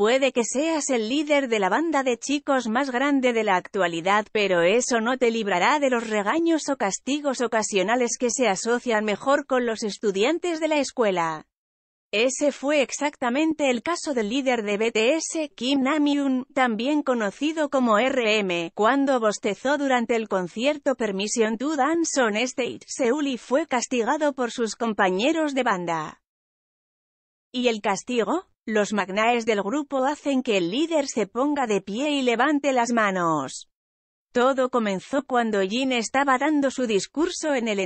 Puede que seas el líder de la banda de chicos más grande de la actualidad, pero eso no te librará de los regaños o castigos ocasionales que se asocian mejor con los estudiantes de la escuela. Ese fue exactamente el caso del líder de BTS, Kim Namjoon, también conocido como RM, cuando bostezó durante el concierto Permission to Dance on Stage, y fue castigado por sus compañeros de banda. ¿Y el castigo? Los magnaes del grupo hacen que el líder se ponga de pie y levante las manos. Todo comenzó cuando Jin estaba dando su discurso en el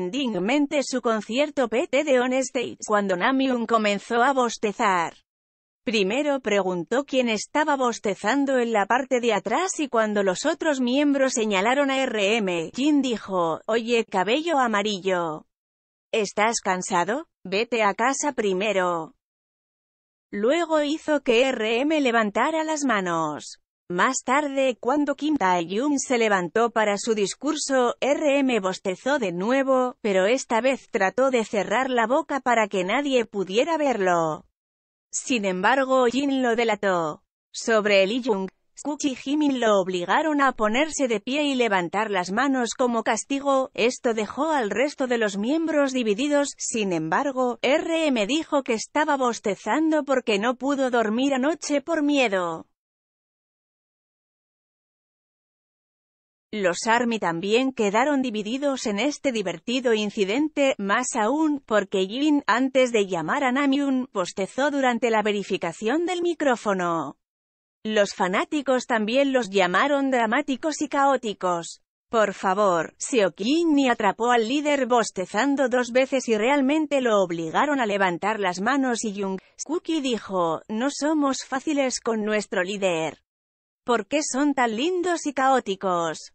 Mente su concierto PT de On Stage, cuando Namjoon comenzó a bostezar. Primero preguntó quién estaba bostezando en la parte de atrás y cuando los otros miembros señalaron a RM, Jin dijo, oye cabello amarillo, ¿estás cansado? Vete a casa primero. Luego hizo que RM levantara las manos. Más tarde, cuando Kim tae se levantó para su discurso, RM bostezó de nuevo, pero esta vez trató de cerrar la boca para que nadie pudiera verlo. Sin embargo, Jin lo delató. Sobre el Jung, Kuchi y Jimin lo obligaron a ponerse de pie y levantar las manos como castigo, esto dejó al resto de los miembros divididos, sin embargo, RM dijo que estaba bostezando porque no pudo dormir anoche por miedo. Los ARMY también quedaron divididos en este divertido incidente, más aún, porque Jin, antes de llamar a Namjoon, bostezó durante la verificación del micrófono. Los fanáticos también los llamaron dramáticos y caóticos. Por favor, ni atrapó al líder bostezando dos veces y realmente lo obligaron a levantar las manos y Jung Skuki dijo, no somos fáciles con nuestro líder. ¿Por qué son tan lindos y caóticos?